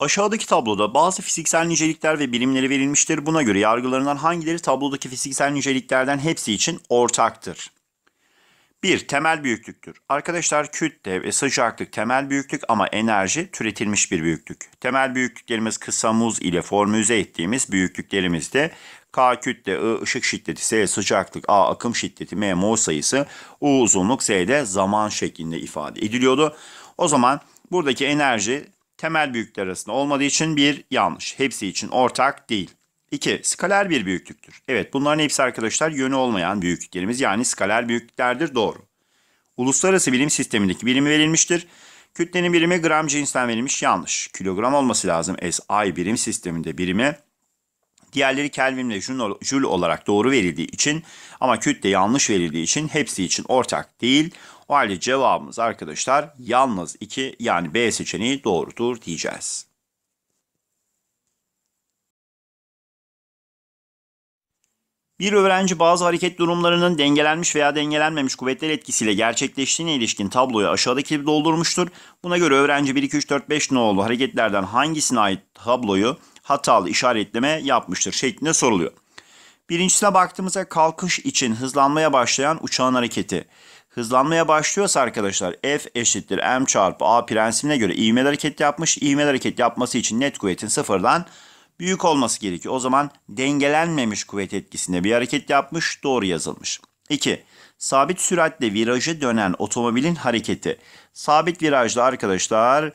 Aşağıdaki tabloda bazı fiziksel nicelikler ve birimleri verilmiştir. Buna göre yargılarından hangileri tablodaki fiziksel niceliklerden hepsi için ortaktır? 1. Temel büyüklüktür. Arkadaşlar kütle ve sıcaklık temel büyüklük ama enerji türetilmiş bir büyüklük. Temel büyüklüklerimiz kısa muz ile formülize ettiğimiz büyüklüklerimizde K kütle, I ışık şiddeti, S sıcaklık, A akım şiddeti, M mol sayısı, U uzunluk, Z de zaman şeklinde ifade ediliyordu. O zaman buradaki enerji temel büyüklükler arasında olmadığı için bir yanlış. Hepsi için ortak değil. 2. Skaler bir büyüklüktür. Evet bunların hepsi arkadaşlar yönü olmayan büyüklüklerimiz yani skaler büyüklüklerdir doğru. Uluslararası birim sistemindeki birimi verilmiştir. Kütlenin birimi gram cinsten verilmiş yanlış. Kilogram olması lazım SI birim sisteminde birimi. Diğerleri Kelvin ve Joule olarak doğru verildiği için ama kütle yanlış verildiği için hepsi için ortak değil. O halde cevabımız arkadaşlar yalnız 2 yani B seçeneği doğrudur diyeceğiz. Bir öğrenci bazı hareket durumlarının dengelenmiş veya dengelenmemiş kuvvetler etkisiyle gerçekleştiğine ilişkin tabloyu aşağıdaki gibi doldurmuştur. Buna göre öğrenci 1, 2, 3, 4, 5 no'lu hareketlerden hangisine ait tabloyu hatalı işaretleme yapmıştır şeklinde soruluyor. Birincisine baktığımızda kalkış için hızlanmaya başlayan uçağın hareketi hızlanmaya başlıyorsa arkadaşlar F eşittir M çarpı A prensibine göre ivmeli hareket yapmış. İvmeli hareket yapması için net kuvvetin sıfırdan büyük olması gerekiyor. O zaman dengelenmemiş kuvvet etkisinde bir hareket yapmış doğru yazılmış. 2. Sabit süratle virajı dönen otomobilin hareketi. Sabit virajda arkadaşlar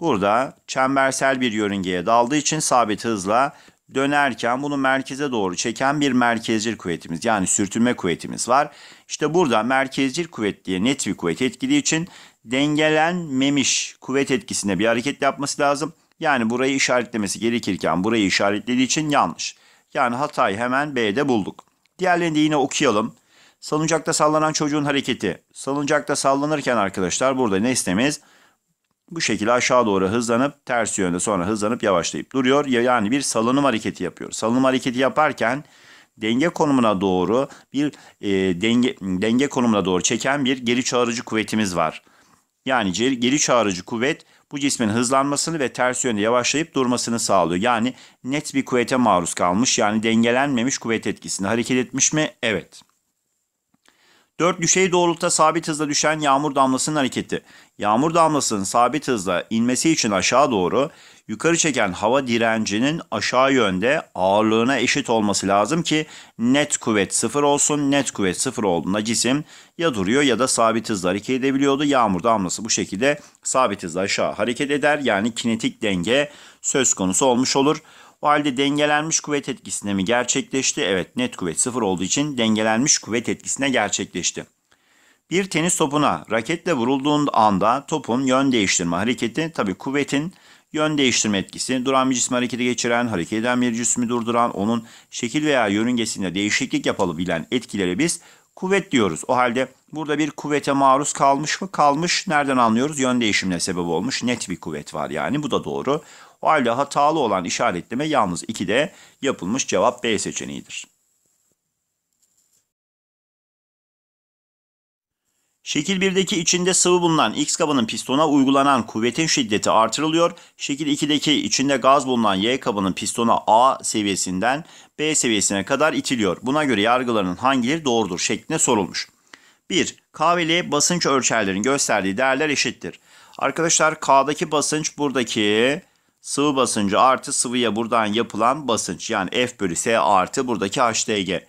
burada çembersel bir yörüngeye daldığı için sabit hızla dönerken bunu merkeze doğru çeken bir merkezcil kuvvetimiz yani sürtünme kuvvetimiz var. İşte burada merkezcil kuvvet diye net bir kuvvet etkili için dengelenmemiş kuvvet etkisinde bir hareket yapması lazım. Yani burayı işaretlemesi gerekirken burayı işaretlediği için yanlış. Yani hatayı hemen B'de bulduk. Diğerlerini de yine okuyalım. Salıncakta sallanan çocuğun hareketi. Salıncakta sallanırken arkadaşlar burada nesnemiz bu şekilde aşağı doğru hızlanıp ters yönde sonra hızlanıp yavaşlayıp duruyor. Yani bir salınım hareketi yapıyor. Salınım hareketi yaparken denge konumuna doğru bir e, denge denge konumuna doğru çeken bir geri çağırıcı kuvvetimiz var. Yani geri çağırıcı kuvvet bu cismin hızlanmasını ve ters yönde yavaşlayıp durmasını sağlıyor. Yani net bir kuvvete maruz kalmış yani dengelenmemiş kuvvet etkisinde hareket etmiş mi? Evet. 4. Düşey doğrultuda sabit hızla düşen yağmur damlasının hareketi. Yağmur damlasının sabit hızla inmesi için aşağı doğru yukarı çeken hava direncinin aşağı yönde ağırlığına eşit olması lazım ki net kuvvet sıfır olsun. Net kuvvet sıfır olduğunda cisim ya duruyor ya da sabit hızla hareket edebiliyordu. Yağmur damlası bu şekilde sabit hızla aşağı hareket eder. Yani kinetik denge söz konusu olmuş olur. O halde dengelenmiş kuvvet etkisine mi gerçekleşti? Evet net kuvvet sıfır olduğu için dengelenmiş kuvvet etkisine gerçekleşti. Bir tenis topuna raketle vurulduğunda anda topun yön değiştirme hareketi tabi kuvvetin yön değiştirme etkisi duran bir cismi harekete geçiren, hareket eden bir cismi durduran, onun şekil veya yörüngesinde değişiklik yapabilen etkilere biz kuvvet diyoruz. O halde burada bir kuvvete maruz kalmış mı? Kalmış. Nereden anlıyoruz? Yön değişimine sebep olmuş. Net bir kuvvet var yani. Bu da doğru. O halde hatalı olan işaretleme yalnız 2'de yapılmış cevap B seçeneğidir. Şekil 1'deki içinde sıvı bulunan X kabının pistona uygulanan kuvvetin şiddeti artırılıyor. Şekil 2'deki içinde gaz bulunan Y kabının pistona A seviyesinden B seviyesine kadar itiliyor. Buna göre yargılarının hangileri doğrudur şeklinde sorulmuş. 1. K ve L basınç ölçerlerin gösterdiği değerler eşittir. Arkadaşlar K'daki basınç buradaki sıvı basıncı artı sıvıya buradan yapılan basınç. Yani F bölü S artı buradaki HDG.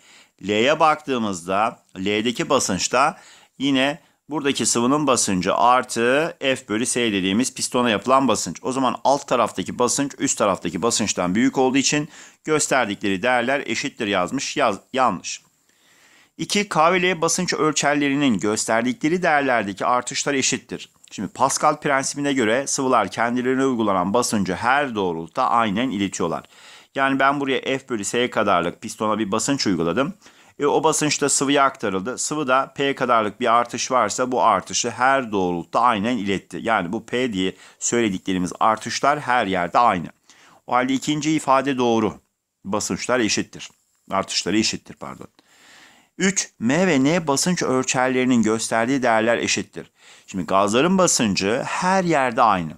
L'ye baktığımızda L'deki basınçta yine buradaki sıvının basıncı artı F bölü S dediğimiz pistona yapılan basınç. O zaman alt taraftaki basınç üst taraftaki basınçtan büyük olduğu için gösterdikleri değerler eşittir yazmış yaz, yanlış. 2. K ve L basınç ölçerlerinin gösterdikleri değerlerdeki artışlar eşittir. Şimdi Pascal prensibine göre sıvılar kendilerine uygulanan basıncı her doğrultuda aynen iletiyorlar. Yani ben buraya F bölü S'ye kadarlık pistona bir basınç uyguladım. E, o basınçta sıvıya aktarıldı. Sıvı da P kadarlık bir artış varsa bu artışı her doğrultuda aynen iletti. Yani bu P diye söylediklerimiz artışlar her yerde aynı. O halde ikinci ifade doğru. Basınçlar eşittir. Artışları eşittir pardon. 3. M ve N basınç ölçerlerinin gösterdiği değerler eşittir. Şimdi gazların basıncı her yerde aynı.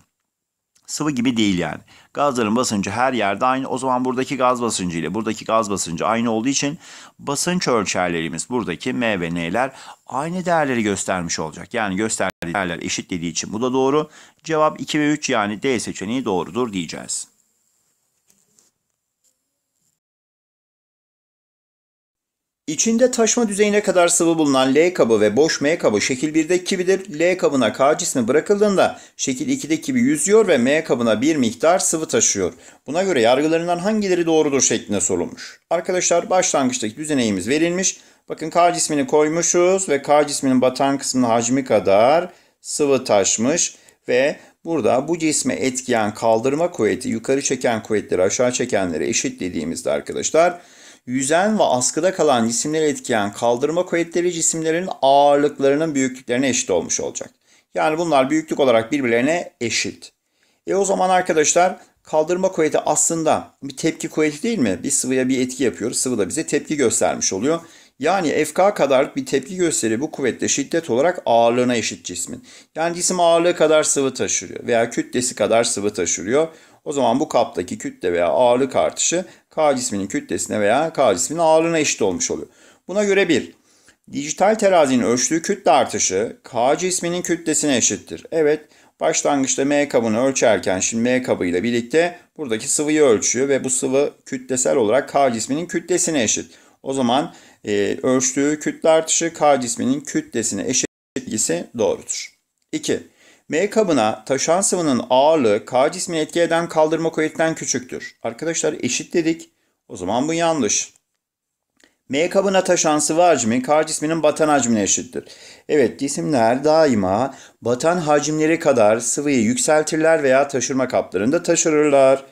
Sıvı gibi değil yani. Gazların basıncı her yerde aynı. O zaman buradaki gaz basıncı ile buradaki gaz basıncı aynı olduğu için basınç ölçerlerimiz buradaki M ve N'ler aynı değerleri göstermiş olacak. Yani gösterdiği değerler eşit dediği için bu da doğru. Cevap 2 ve 3 yani D seçeneği doğrudur diyeceğiz. İçinde taşma düzeyine kadar sıvı bulunan L kabı ve boş M kabı şekil 1'deki gibidir. L kabına K cismi bırakıldığında şekil 2'deki gibi yüzüyor ve M kabına bir miktar sıvı taşıyor. Buna göre yargılarından hangileri doğrudur şeklinde sorulmuş. Arkadaşlar başlangıçtaki düzeneğimiz verilmiş. Bakın K cismini koymuşuz ve K cisminin batan kısmının hacmi kadar sıvı taşmış ve burada bu cisme etkiyen kaldırma kuvveti yukarı çeken kuvvetleri aşağı çekenlere eşit dediğimizde arkadaşlar yüzen ve askıda kalan cisimleri etkileyen kaldırma kuvvetleri cisimlerin ağırlıklarının büyüklüklerine eşit olmuş olacak. Yani bunlar büyüklük olarak birbirlerine eşit. E o zaman arkadaşlar kaldırma kuvveti aslında bir tepki kuvveti değil mi? Bir sıvıya bir etki yapıyoruz. Sıvı da bize tepki göstermiş oluyor. Yani FK kadar bir tepki gösteri bu kuvvetle şiddet olarak ağırlığına eşit cismin. Yani cisim ağırlığı kadar sıvı taşırıyor veya kütlesi kadar sıvı taşırıyor. O zaman bu kaptaki kütle veya ağırlık artışı K cisminin kütlesine veya K cisminin ağırlığına eşit olmuş oluyor. Buna göre 1. Dijital terazinin ölçtüğü kütle artışı K cisminin kütlesine eşittir. Evet başlangıçta M kabını ölçerken şimdi M kabıyla birlikte buradaki sıvıyı ölçüyor ve bu sıvı kütlesel olarak K cisminin kütlesine eşit. O zaman e, ölçtüğü kütle artışı K cisminin kütlesine eşit bilgisi doğrudur. 2. M kabına taşan sıvının ağırlığı K cismini etki eden kaldırma kuvvetinden küçüktür. Arkadaşlar eşit dedik. O zaman bu yanlış. M kabına taşan sıvı hacmi K cisminin batan hacmine eşittir. Evet cisimler daima batan hacimleri kadar sıvıyı yükseltirler veya taşırma kaplarında taşırırlar.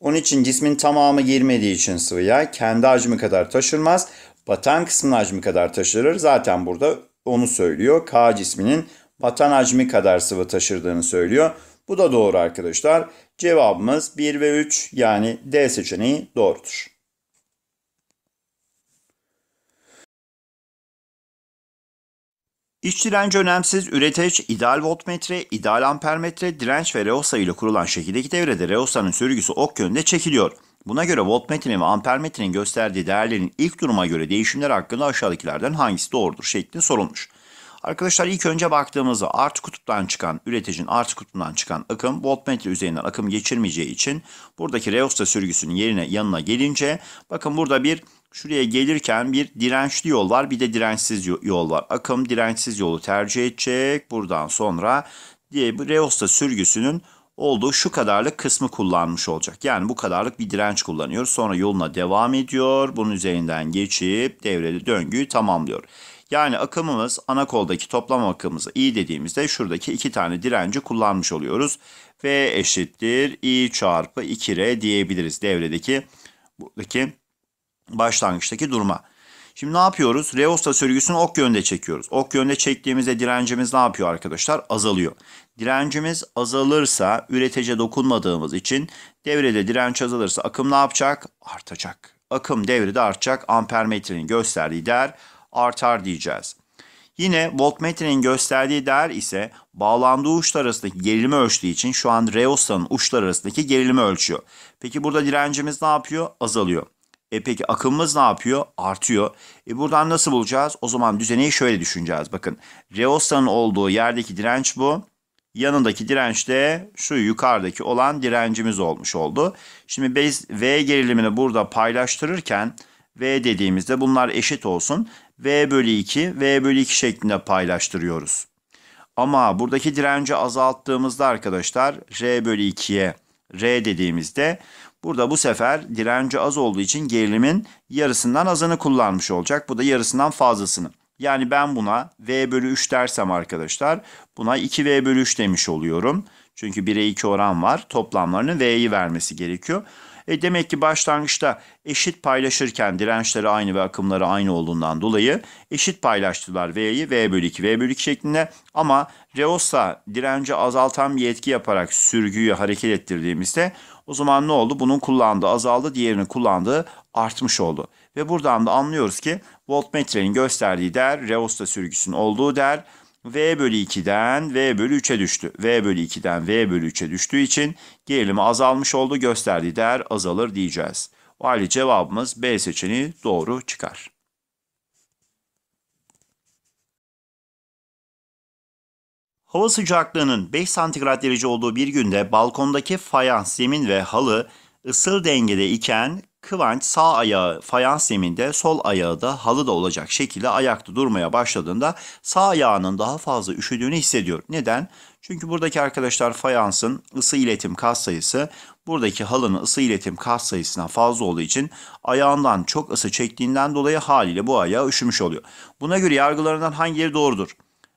Onun için cismin tamamı girmediği için sıvıya kendi hacmi kadar taşırmaz. Batan kısmın hacmi kadar taşırır. Zaten burada onu söylüyor. K cisminin vatan hacmi kadar sıvı taşırdığını söylüyor. Bu da doğru arkadaşlar. Cevabımız 1 ve 3 yani D seçeneği doğrudur. İç direnç önemsiz, üreteç, ideal voltmetre, ideal ampermetre, direnç ve reosa ile kurulan şekildeki devrede reosanın sürgüsü ok yönünde çekiliyor. Buna göre voltmetrenin ve ampermetrenin gösterdiği değerlerin ilk duruma göre değişimler hakkında aşağıdakilerden hangisi doğrudur şeklinde sorulmuş. Arkadaşlar ilk önce baktığımızda artı kutuptan çıkan üreticinin artı kutuptan çıkan akım voltmetre üzerinden akım geçirmeyeceği için buradaki reosta sürgüsünün yerine yanına gelince bakın burada bir şuraya gelirken bir dirençli yol var bir de dirençsiz yol var. Akım dirençsiz yolu tercih edecek. Buradan sonra diye bu reosta sürgüsünün olduğu şu kadarlık kısmı kullanmış olacak. Yani bu kadarlık bir direnç kullanıyor. Sonra yoluna devam ediyor. Bunun üzerinden geçip devrede döngüyü tamamlıyor. Yani akımımız ana koldaki toplam akımımızı i dediğimizde şuradaki iki tane direnci kullanmış oluyoruz. V eşittir i çarpı 2R diyebiliriz devredeki buradaki başlangıçtaki duruma. Şimdi ne yapıyoruz? Reosta sürgüsünü ok yönde çekiyoruz. Ok yönde çektiğimizde direncimiz ne yapıyor arkadaşlar? Azalıyor. Direncimiz azalırsa üretece dokunmadığımız için devrede direnç azalırsa akım ne yapacak? Artacak. Akım devrede artacak. Ampermetrenin gösterdiği değer artar diyeceğiz. Yine voltmetrenin gösterdiği değer ise bağlandığı uçlar arasındaki gerilimi ölçtüğü için şu an reostanın uçlar arasındaki gerilimi ölçüyor. Peki burada direncimiz ne yapıyor? Azalıyor. E peki akımımız ne yapıyor? Artıyor. E buradan nasıl bulacağız? O zaman düzeneyi şöyle düşüneceğiz. Bakın reostanın olduğu yerdeki direnç bu. Yanındaki direnç de şu yukarıdaki olan direncimiz olmuş oldu. Şimdi biz V gerilimini burada paylaştırırken V dediğimizde bunlar eşit olsun. V bölü 2, V bölü 2 şeklinde paylaştırıyoruz. Ama buradaki direnci azalttığımızda arkadaşlar R bölü 2'ye R dediğimizde burada bu sefer direnci az olduğu için gerilimin yarısından azını kullanmış olacak. Bu da yarısından fazlasını. Yani ben buna V bölü 3 dersem arkadaşlar buna 2V bölü 3 demiş oluyorum. Çünkü 1'e 2 oran var. Toplamlarının V'yi vermesi gerekiyor. E demek ki başlangıçta eşit paylaşırken dirençleri aynı ve akımları aynı olduğundan dolayı eşit paylaştılar V'yi V bölü 2 V bölü 2 şeklinde ama Reosa direnci azaltan bir yetki yaparak sürgüyü hareket ettirdiğimizde o zaman ne oldu? Bunun kullandığı azaldı, diğerinin kullandığı artmış oldu. Ve buradan da anlıyoruz ki voltmetrenin gösterdiği değer Reosta sürgüsünün olduğu değer V bölü 2'den V bölü 3'e düştü. V bölü 2'den V bölü 3'e düştüğü için gerilimi azalmış oldu. Gösterdiği değer azalır diyeceğiz. O halde cevabımız B seçeneği doğru çıkar. Hava sıcaklığının 5 santigrat derece olduğu bir günde balkondaki fayans, zemin ve halı ısıl dengede iken Kıvanç sağ ayağı fayans zeminde, sol ayağı da halıda olacak şekilde ayakta durmaya başladığında sağ ayağının daha fazla üşüdüğünü hissediyor. Neden? Çünkü buradaki arkadaşlar fayansın ısı iletim kas sayısı buradaki halının ısı iletim kas sayısından fazla olduğu için ayağından çok ısı çektiğinden dolayı haliyle bu ayağı üşümüş oluyor. Buna göre yargılarından hangileri doğrudur?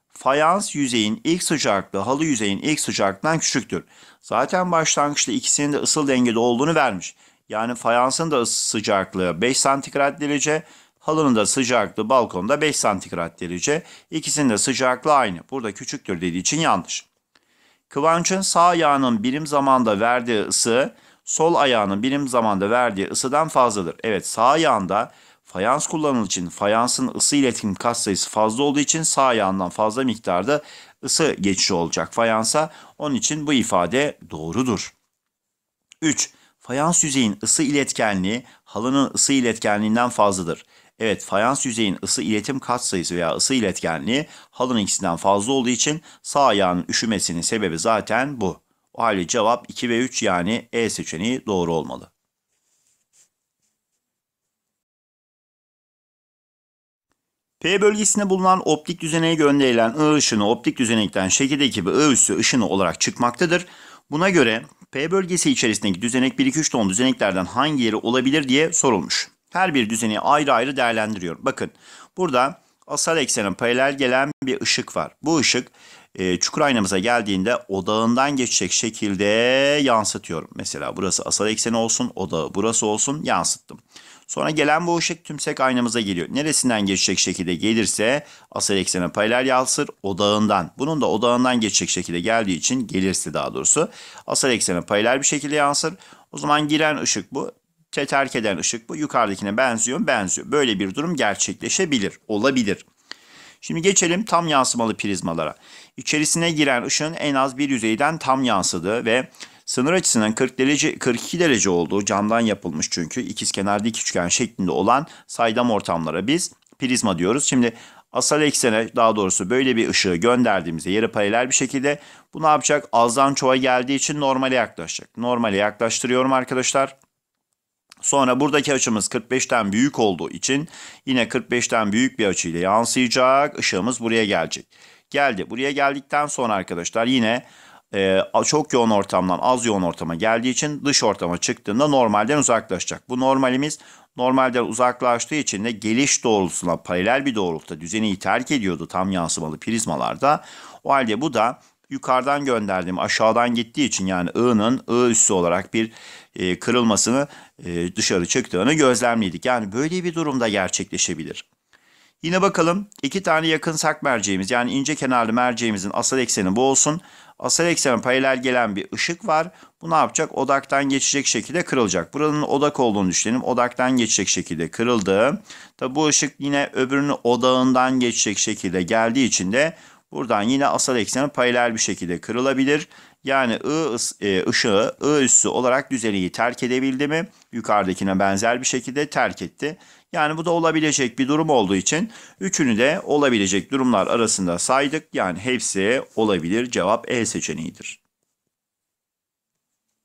Fayans yüzeyin ilk sıcaklığı halı yüzeyin ilk sıcaklığından küçüktür. Zaten başlangıçta ikisinin de ısı dengede olduğunu vermiş. Yani fayansın da sıcaklığı 5 santigrat derece, halının da sıcaklığı balkonda 5 santigrat derece. İkisinin de sıcaklığı aynı. Burada küçüktür dediği için yanlış. Kıvanç'ın sağ ayağının birim zamanda verdiği ısı sol ayağının birim zamanda verdiği ısıdan fazladır. Evet sağ ayağında fayans kullanıldığı için fayansın ısı iletim katsayısı fazla olduğu için sağ ayağından fazla miktarda ısı geçişi olacak fayansa. Onun için bu ifade doğrudur. 3. Fayans yüzeyin ısı iletkenliği halının ısı iletkenliğinden fazladır. Evet fayans yüzeyin ısı iletim katsayısı veya ısı iletkenliği halının ikisinden fazla olduğu için sağ ayağının üşümesinin sebebi zaten bu. O halde cevap 2 ve 3 yani E seçeneği doğru olmalı. P bölgesinde bulunan optik düzeneğe gönderilen I ışını optik düzenekten şekil bir I üssü ışını olarak çıkmaktadır. Buna göre P bölgesi içerisindeki düzenek 1-2-3 ton düzeneklerden hangileri olabilir diye sorulmuş. Her bir düzeni ayrı ayrı değerlendiriyor. Bakın burada asal eksene paralel gelen bir ışık var. Bu ışık e, çukur aynamıza geldiğinde odağından geçecek şekilde yansıtıyorum. Mesela burası asal ekseni olsun, odağı burası olsun yansıttım. Sonra gelen bu ışık tümsek aynamıza geliyor. Neresinden geçecek şekilde gelirse asal eksene paralel yansır odağından. Bunun da odağından geçecek şekilde geldiği için gelirse daha doğrusu asal eksene paralel bir şekilde yansır. O zaman giren ışık bu. Terk eden ışık bu. Yukarıdakine benziyor benziyor. Böyle bir durum gerçekleşebilir. Olabilir. Şimdi geçelim tam yansımalı prizmalara. İçerisine giren ışığın en az bir yüzeyden tam yansıdığı ve Sınır açısının 40 derece, 42 derece olduğu camdan yapılmış çünkü ikizkenarlı dik üçgen şeklinde olan saydam ortamlara biz prizma diyoruz. Şimdi asal eksene daha doğrusu böyle bir ışığı gönderdiğimizde yarı paralel bir şekilde bu ne yapacak? Azdan çoğa geldiği için normale yaklaşacak. Normale yaklaştırıyorum arkadaşlar. Sonra buradaki açımız 45'ten büyük olduğu için yine 45'ten büyük bir açıyla yansıyacak. Işığımız buraya gelecek. Geldi. Buraya geldikten sonra arkadaşlar yine e, çok yoğun ortamdan az yoğun ortama geldiği için dış ortama çıktığında normalden uzaklaşacak. Bu normalimiz normalden uzaklaştığı için de geliş doğrultusuna paralel bir doğrultuda düzeni terk ediyordu tam yansımalı prizmalarda. O halde bu da yukarıdan gönderdiğim aşağıdan gittiği için yani I'nın I üssü olarak bir e, kırılmasını e, dışarı çıktığını gözlemledik. Yani böyle bir durumda gerçekleşebilir. Yine bakalım iki tane yakınsak merceğimiz yani ince kenarlı merceğimizin asal ekseni bu olsun. Asal eksen paralel gelen bir ışık var. Bu ne yapacak? Odaktan geçecek şekilde kırılacak. Buranın odak olduğunu düşünelim. Odaktan geçecek şekilde kırıldı. Tabi bu ışık yine öbürünün odağından geçecek şekilde geldiği için de buradan yine asal eksen paralel bir şekilde kırılabilir. Yani I e, ışığı I üssü olarak düzeliği terk edebildi mi? Yukarıdakine benzer bir şekilde terk etti. Yani bu da olabilecek bir durum olduğu için üçünü de olabilecek durumlar arasında saydık. Yani hepsi olabilir. Cevap E seçeneğidir.